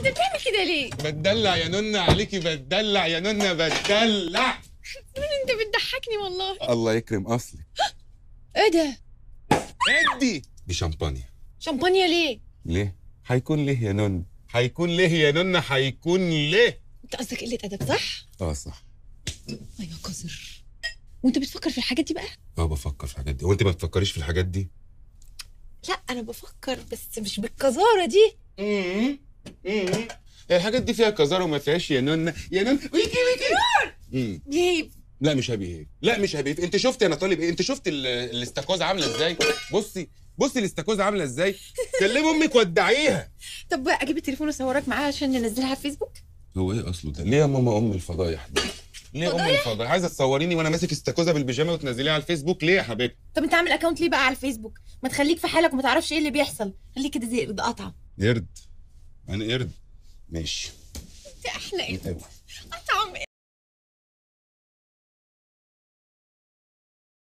انت بتعمل كده ليه؟ بتدلع يا نونة عليكي بتدلع يا نونة بتدلع نون انت بتضحكني والله الله يكرم اصلك ايه ده؟ ادي دي شمبانيا ليه؟ ليه؟ هيكون ليه يا نونة؟ هيكون ليه يا نونة هيكون ليه؟ انت قصدك قلة ادب صح؟ اه صح ايوه قذر وانت بتفكر في الحاجات دي بقى؟ اه بفكر في الحاجات دي وانت ما بتفكريش في الحاجات دي؟ لا انا بفكر بس مش بالقذاره دي ايه الحاجات دي فيها كزاره وما فيهاش يا نون يا نون ويكي ويكي بيهيف لا مش هبيهيف لا مش هبيهيف انت شفت انا طالب ايه انت شفت الاستاكوزه عامله ازاي بصي بصي الاستاكوزه عامله ازاي كلم امك ودعيها طب اجيب التليفون واصورك معاها عشان ننزلها على الفيسبوك هو ايه اصله ده ليه يا ماما ام الفضايح دي ليه ام الفضايح عايزه تصوريني وانا ماسك استاكوزه بالبيجامه وتنزليها على الفيسبوك ليه يا حبيبتي طب انت عامل اكونت ليه بقى على الفيسبوك ما تخليك في حالك وما تعرفش ايه اللي بيحصل خليك كده زي قطعه قرد انا قرد ماشي انت احلى قرد